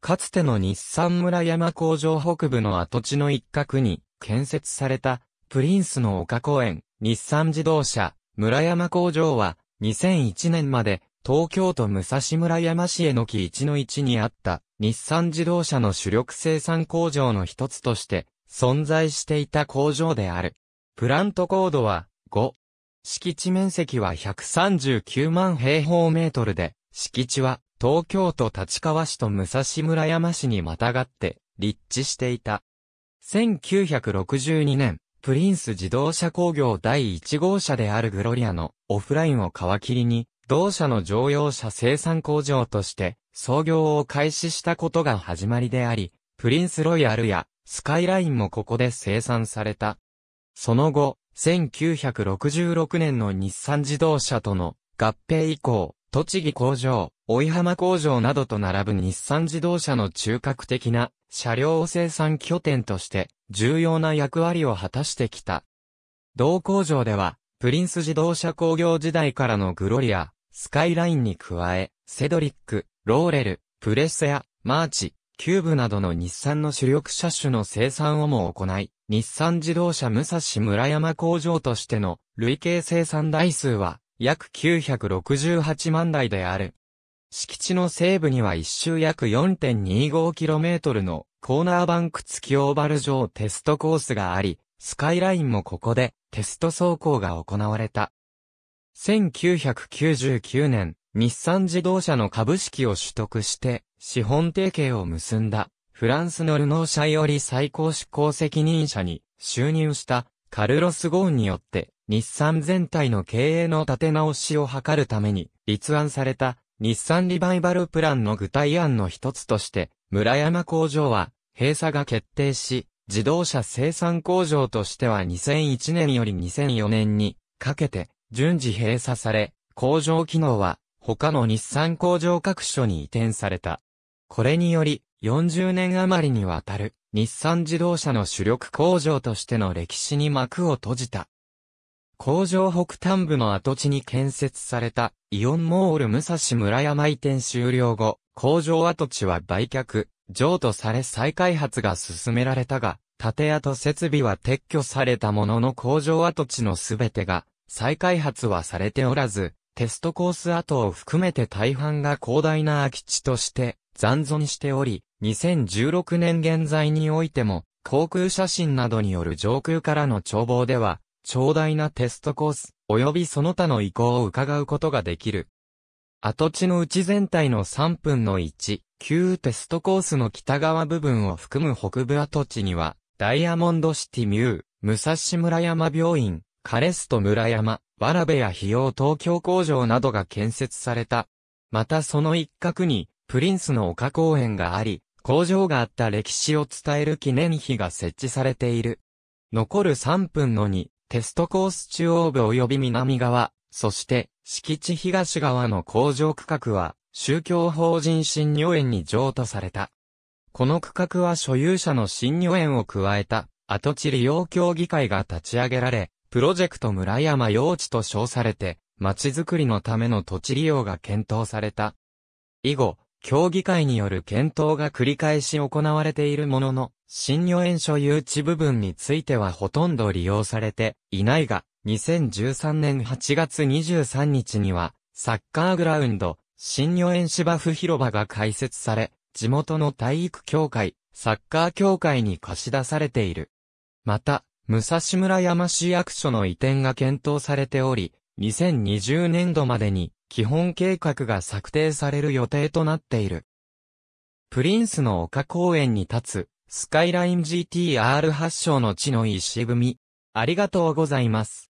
かつての日産村山工場北部の跡地の一角に建設されたプリンスの丘公園、日産自動車、村山工場は2001年まで東京都武蔵村山市への木1の1にあった日産自動車の主力生産工場の一つとして存在していた工場である。プラントコードは5。敷地面積は139万平方メートルで、敷地は東京都立川市と武蔵村山市にまたがって立地していた。1962年、プリンス自動車工業第1号車であるグロリアのオフラインを皮切りに、同社の乗用車生産工場として創業を開始したことが始まりであり、プリンスロイヤルやスカイラインもここで生産された。その後、1966年の日産自動車との合併以降、栃木工場、追浜工場などと並ぶ日産自動車の中核的な車両を生産拠点として重要な役割を果たしてきた。同工場では、プリンス自動車工業時代からのグロリア、スカイラインに加え、セドリック、ローレル、プレセア、マーチ、キューブなどの日産の主力車種の生産をも行い、日産自動車武蔵村山工場としての累計生産台数は約968万台である。敷地の西部には一周約 4.25km のコーナーバンク付きオーバル上テストコースがあり、スカイラインもここでテスト走行が行われた。1999年、日産自動車の株式を取得して資本提携を結んだフランスのルノー社より最高執行責任者に就任したカルロス・ゴーンによって、日産全体の経営の立て直しを図るために、立案された、日産リバイバルプランの具体案の一つとして、村山工場は、閉鎖が決定し、自動車生産工場としては2001年より2004年に、かけて、順次閉鎖され、工場機能は、他の日産工場各所に移転された。これにより、40年余りにわたる日産自動車の主力工場としての歴史に幕を閉じた。工場北端部の跡地に建設されたイオンモール武蔵村山移転終了後、工場跡地は売却、譲渡され再開発が進められたが、建屋と設備は撤去されたものの工場跡地のすべてが再開発はされておらず、テストコース跡を含めて大半が広大な空き地として残存しており、2016年現在においても、航空写真などによる上空からの眺望では、長大なテストコース、及びその他の意向を伺うことができる。跡地のうち全体の3分の1、旧テストコースの北側部分を含む北部跡地には、ダイヤモンドシティミュー、武蔵村山病院、カレスト村山、わらべや費用東京工場などが建設された。またその一角に、プリンスの丘公園があり、工場があった歴史を伝える記念碑が設置されている。残る3分の2、テストコース中央部及び南側、そして敷地東側の工場区画は、宗教法人新入園に譲渡された。この区画は所有者の新入園を加えた、跡地利用協議会が立ち上げられ、プロジェクト村山用地と称されて、町づくりのための土地利用が検討された。以後、協議会による検討が繰り返し行われているものの、新予園所有地部分についてはほとんど利用されていないが、2013年8月23日には、サッカーグラウンド、新予園芝生広場が開設され、地元の体育協会、サッカー協会に貸し出されている。また、武蔵村山市役所の移転が検討されており、2020年度までに基本計画が策定される予定となっている。プリンスの丘公園に立つ、スカイライン GTR 発祥の地の石組み。ありがとうございます。